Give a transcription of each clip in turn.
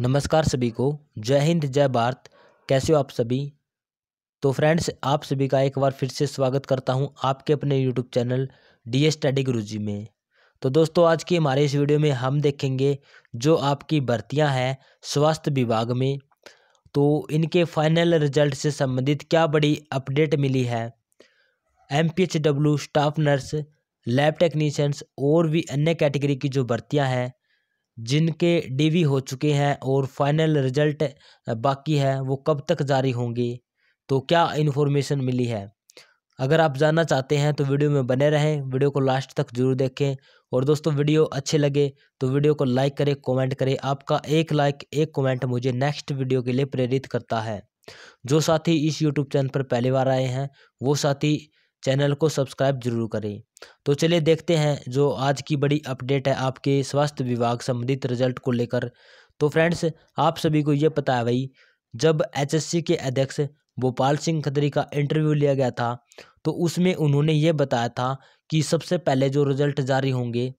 नमस्कार सभी को जय हिंद जय भारत कैसे हो आप सभी तो फ्रेंड्स आप सभी का एक बार फिर से स्वागत करता हूं आपके अपने YouTube channel D study Guruji में तो दोस्तों आज की हमारे इस वीडियो में हम देखेंगे जो आपकी भर्तियां हैं स्वास्थ्य विभाग में तो इनके फाइनल रिजल्ट से संबंधित क्या बड़ी अपडेट मिली है M staff nurse lab technicians और भी अन्य कैटेगरी की जो भर्तियाँ हैं जिनके डी हो चुके हैं और फाइनल रिजल्ट बाकी है वो कब तक जारी होंगे तो क्या इन्फॉर्मेशन मिली है अगर आप जानना चाहते हैं तो वीडियो में बने रहें वीडियो को लास्ट तक जरूर देखें और दोस्तों वीडियो अच्छे लगे तो वीडियो को लाइक करें कमेंट करें आपका एक लाइक एक कमेंट मुझे नेक्स्ट वीडियो के लिए प्रेरित करता है जो साथी इस यूट्यूब चैनल पर पहली बार आए हैं वो साथी चैनल को सब्सक्राइब जरूर करें तो चलिए देखते हैं जो आज की बड़ी अपडेट है आपके स्वास्थ्य विभाग संबंधित रिजल्ट को लेकर तो फ्रेंड्स आप सभी को ये पता है भाई जब एचएससी के अध्यक्ष भोपाल सिंह खदरी का इंटरव्यू लिया गया था तो उसमें उन्होंने ये बताया था कि सबसे पहले जो रिजल्ट जारी होंगे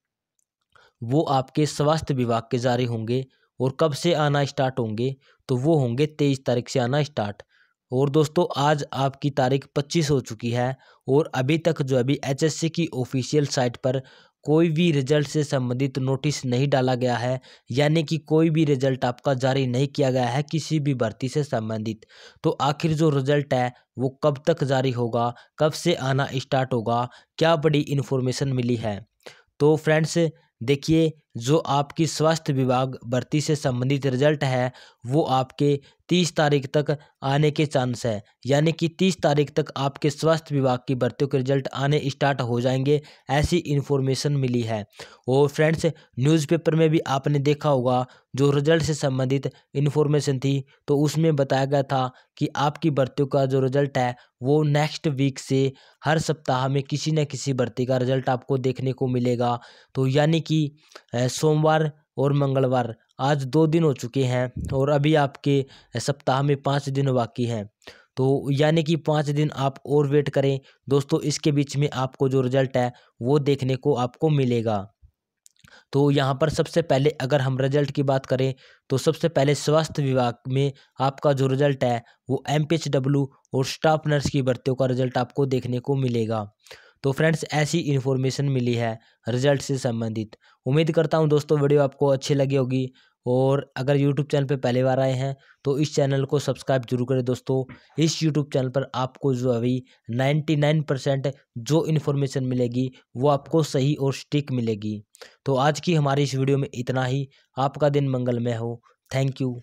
वो आपके स्वास्थ्य विभाग के जारी होंगे और कब से आना स्टार्ट होंगे तो वो होंगे तेईस तारीख से आना स्टार्ट और दोस्तों आज आपकी तारीख 25 हो चुकी है और अभी तक जो अभी एचएससी की ऑफिशियल साइट पर कोई भी रिजल्ट से संबंधित नोटिस नहीं डाला गया है यानी कि कोई भी रिजल्ट आपका जारी नहीं किया गया है किसी भी भर्ती से संबंधित तो आखिर जो रिजल्ट है वो कब तक जारी होगा कब से आना स्टार्ट होगा क्या बड़ी इन्फॉर्मेशन मिली है तो फ्रेंड्स देखिए जो आपकी स्वास्थ्य विभाग भर्ती से संबंधित रिजल्ट है वो आपके तीस तारीख तक आने के चांस है यानी कि तीस तारीख तक आपके स्वास्थ्य विभाग की भर्तियों के रिजल्ट आने स्टार्ट हो जाएंगे ऐसी इन्फॉर्मेशन मिली है और फ्रेंड्स न्यूज़पेपर में भी आपने देखा होगा जो रिजल्ट से संबंधित इन्फॉर्मेशन थी तो उसमें बताया गया था कि आपकी भर्तियों का जो रिजल्ट है वो नेक्स्ट वीक से हर सप्ताह में किसी न किसी भर्ती का रिजल्ट आपको देखने को मिलेगा तो यानी कि सोमवार और मंगलवार आज दो दिन हो चुके हैं और अभी आपके सप्ताह में पाँच दिन बाकी हैं तो यानी कि पाँच दिन आप और वेट करें दोस्तों इसके बीच में आपको जो रिज़ल्ट है वो देखने को आपको मिलेगा तो यहाँ पर सबसे पहले अगर हम रिजल्ट की बात करें तो सबसे पहले स्वास्थ्य विभाग में आपका जो रिज़ल्ट है वो एम और स्टाफ नर्स की भर्तियों का रिज़ल्ट आपको देखने को मिलेगा तो फ्रेंड्स ऐसी इन्फॉर्मेशन मिली है रिजल्ट से संबंधित उम्मीद करता हूँ दोस्तों वीडियो आपको अच्छी लगी होगी और अगर यूट्यूब चैनल पर पहली बार आए हैं तो इस चैनल को सब्सक्राइब जरूर करें दोस्तों इस यूट्यूब चैनल पर आपको जो अभी 99 नाइन परसेंट जो इन्फॉर्मेशन मिलेगी वो आपको सही और स्टिक मिलेगी तो आज की हमारी इस वीडियो में इतना ही आपका दिन मंगलमय हो थैंक यू